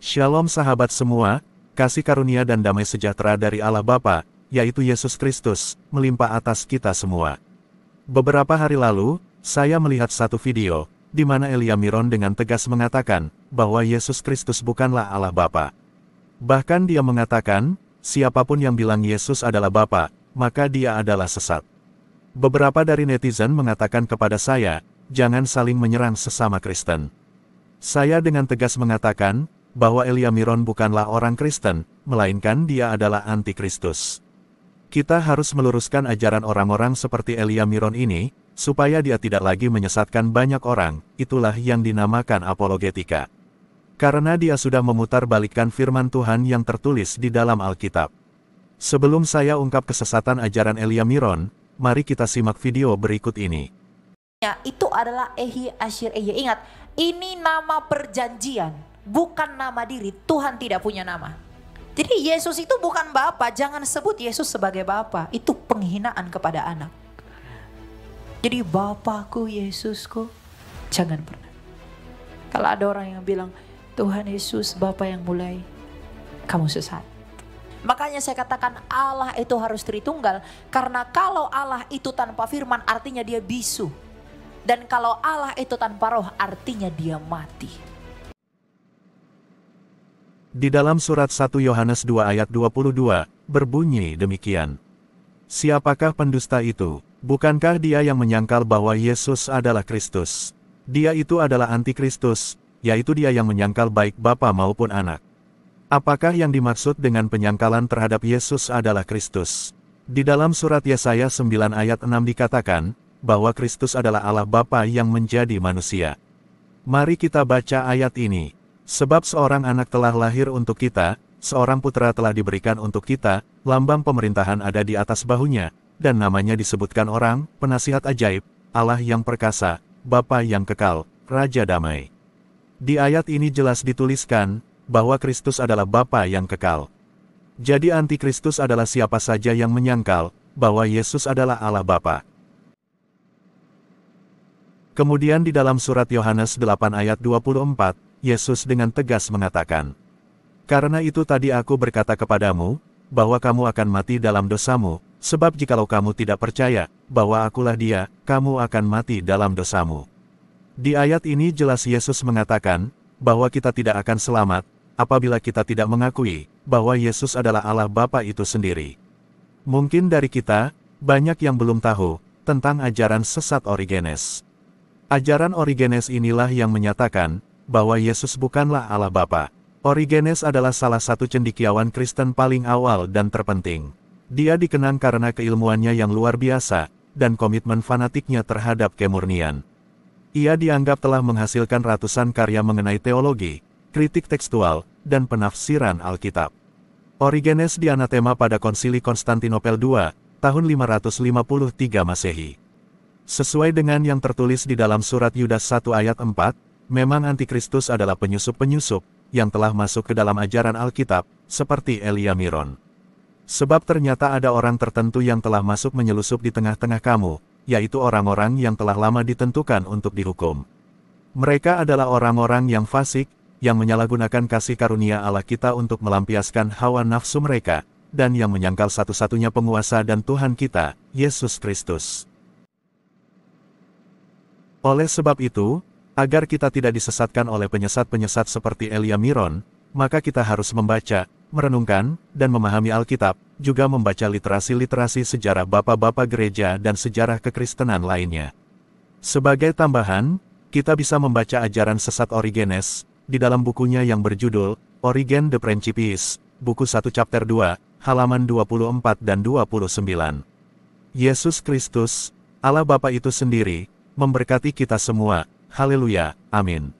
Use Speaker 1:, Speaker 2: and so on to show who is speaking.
Speaker 1: Shalom sahabat semua, kasih karunia dan damai sejahtera dari Allah Bapa, yaitu Yesus Kristus, melimpah atas kita semua. Beberapa hari lalu, saya melihat satu video, di mana Elia Miron dengan tegas mengatakan, bahwa Yesus Kristus bukanlah Allah Bapa. Bahkan dia mengatakan, siapapun yang bilang Yesus adalah Bapa, maka dia adalah sesat. Beberapa dari netizen mengatakan kepada saya, jangan saling menyerang sesama Kristen. Saya dengan tegas mengatakan, bahwa Elia Miron bukanlah orang Kristen, melainkan dia adalah antikristus. Kita harus meluruskan ajaran orang-orang seperti Elia Miron ini, supaya dia tidak lagi menyesatkan banyak orang, itulah yang dinamakan apologetika. Karena dia sudah memutarbalikkan firman Tuhan yang tertulis di dalam Alkitab. Sebelum saya ungkap kesesatan ajaran Elia Miron, mari kita simak video berikut ini.
Speaker 2: Ya, itu adalah Ehi Ashir Ehi. Ya, ingat, ini nama perjanjian bukan nama diri, Tuhan tidak punya nama. Jadi Yesus itu bukan Bapa, jangan sebut Yesus sebagai Bapa. Itu penghinaan kepada anak. Jadi Bapakku Yesusku, jangan pernah. Kalau ada orang yang bilang, Tuhan Yesus Bapa yang mulai, kamu sesat. Makanya saya katakan Allah itu harus Tritunggal karena kalau Allah itu tanpa firman artinya dia bisu. Dan kalau Allah itu tanpa roh artinya dia mati.
Speaker 1: Di dalam surat 1 Yohanes 2 ayat 22, berbunyi demikian. Siapakah pendusta itu? Bukankah dia yang menyangkal bahwa Yesus adalah Kristus? Dia itu adalah antikristus, yaitu dia yang menyangkal baik Bapa maupun anak. Apakah yang dimaksud dengan penyangkalan terhadap Yesus adalah Kristus? Di dalam surat Yesaya 9 ayat 6 dikatakan, bahwa Kristus adalah Allah Bapa yang menjadi manusia. Mari kita baca ayat ini. Sebab seorang anak telah lahir untuk kita, seorang putra telah diberikan untuk kita, lambang pemerintahan ada di atas bahunya, dan namanya disebutkan orang, penasihat ajaib, Allah yang perkasa, Bapa yang kekal, Raja Damai. Di ayat ini jelas dituliskan, bahwa Kristus adalah Bapa yang kekal. Jadi antikristus adalah siapa saja yang menyangkal, bahwa Yesus adalah Allah Bapa. Kemudian di dalam surat Yohanes 8 ayat 24, Yesus dengan tegas mengatakan, Karena itu tadi aku berkata kepadamu, bahwa kamu akan mati dalam dosamu, sebab jikalau kamu tidak percaya, bahwa akulah dia, kamu akan mati dalam dosamu. Di ayat ini jelas Yesus mengatakan, bahwa kita tidak akan selamat, apabila kita tidak mengakui, bahwa Yesus adalah Allah Bapa itu sendiri. Mungkin dari kita, banyak yang belum tahu, tentang ajaran sesat Origenes. Ajaran Origenes inilah yang menyatakan, bahwa Yesus bukanlah Allah Bapa. Origenes adalah salah satu cendikiawan Kristen paling awal dan terpenting. Dia dikenang karena keilmuannya yang luar biasa, dan komitmen fanatiknya terhadap kemurnian. Ia dianggap telah menghasilkan ratusan karya mengenai teologi, kritik tekstual, dan penafsiran Alkitab. Origenes dianatema pada konsili Konstantinopel II, tahun 553 Masehi. Sesuai dengan yang tertulis di dalam surat Yudas 1 ayat 4, Memang antikristus adalah penyusup-penyusup, yang telah masuk ke dalam ajaran Alkitab, seperti Elia Miron. Sebab ternyata ada orang tertentu yang telah masuk menyelusup di tengah-tengah kamu, yaitu orang-orang yang telah lama ditentukan untuk dihukum. Mereka adalah orang-orang yang fasik, yang menyalahgunakan kasih karunia Allah kita untuk melampiaskan hawa nafsu mereka, dan yang menyangkal satu-satunya penguasa dan Tuhan kita, Yesus Kristus. Oleh sebab itu, Agar kita tidak disesatkan oleh penyesat-penyesat seperti Elia Miron, maka kita harus membaca, merenungkan, dan memahami Alkitab, juga membaca literasi-literasi sejarah bapak-bapak gereja dan sejarah kekristenan lainnya. Sebagai tambahan, kita bisa membaca ajaran sesat Origenes, di dalam bukunya yang berjudul, Origen de Principis, buku 1 chapter 2, halaman 24 dan 29. Yesus Kristus, Allah Bapa itu sendiri, memberkati kita semua, Haleluya, amin.